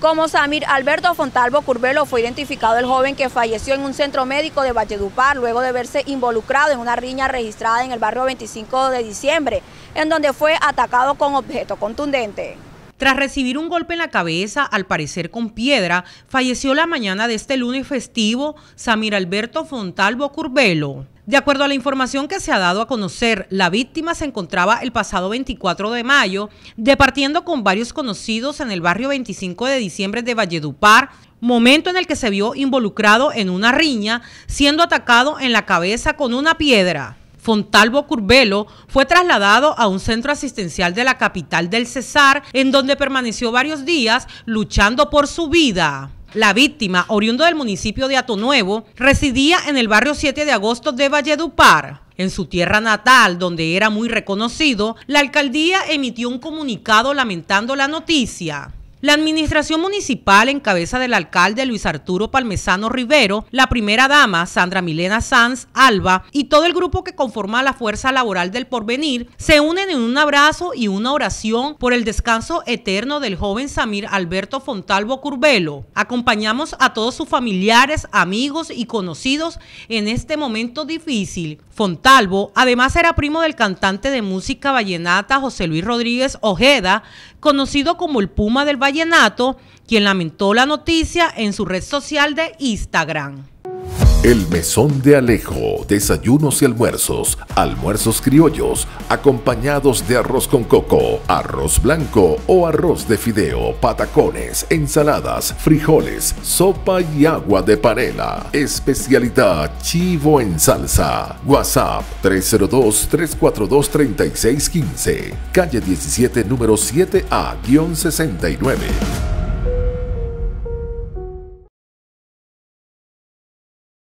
como Samir Alberto Fontalvo Curbelo fue identificado el joven que falleció en un centro médico de Valledupar luego de verse involucrado en una riña registrada en el barrio 25 de diciembre, en donde fue atacado con objeto contundente. Tras recibir un golpe en la cabeza, al parecer con piedra, falleció la mañana de este lunes festivo Samir Alberto Fontalvo Curbelo. De acuerdo a la información que se ha dado a conocer, la víctima se encontraba el pasado 24 de mayo departiendo con varios conocidos en el barrio 25 de diciembre de Valledupar, momento en el que se vio involucrado en una riña, siendo atacado en la cabeza con una piedra. Fontalvo Curbelo fue trasladado a un centro asistencial de la capital del Cesar, en donde permaneció varios días luchando por su vida. La víctima, oriundo del municipio de Atonuevo, residía en el barrio 7 de agosto de Valledupar. En su tierra natal, donde era muy reconocido, la alcaldía emitió un comunicado lamentando la noticia. La administración municipal en cabeza del alcalde Luis Arturo Palmesano Rivero, la primera dama Sandra Milena Sanz Alba y todo el grupo que conforma la Fuerza Laboral del Porvenir se unen en un abrazo y una oración por el descanso eterno del joven Samir Alberto Fontalvo Curbelo. Acompañamos a todos sus familiares, amigos y conocidos en este momento difícil. Fontalvo además era primo del cantante de música vallenata José Luis Rodríguez Ojeda, conocido como el Puma del Vallenato, quien lamentó la noticia en su red social de Instagram. El Mesón de Alejo, desayunos y almuerzos, almuerzos criollos, acompañados de arroz con coco, arroz blanco o arroz de fideo, patacones, ensaladas, frijoles, sopa y agua de panela. Especialidad chivo en salsa. WhatsApp 302-342-3615. Calle 17, número 7A-69.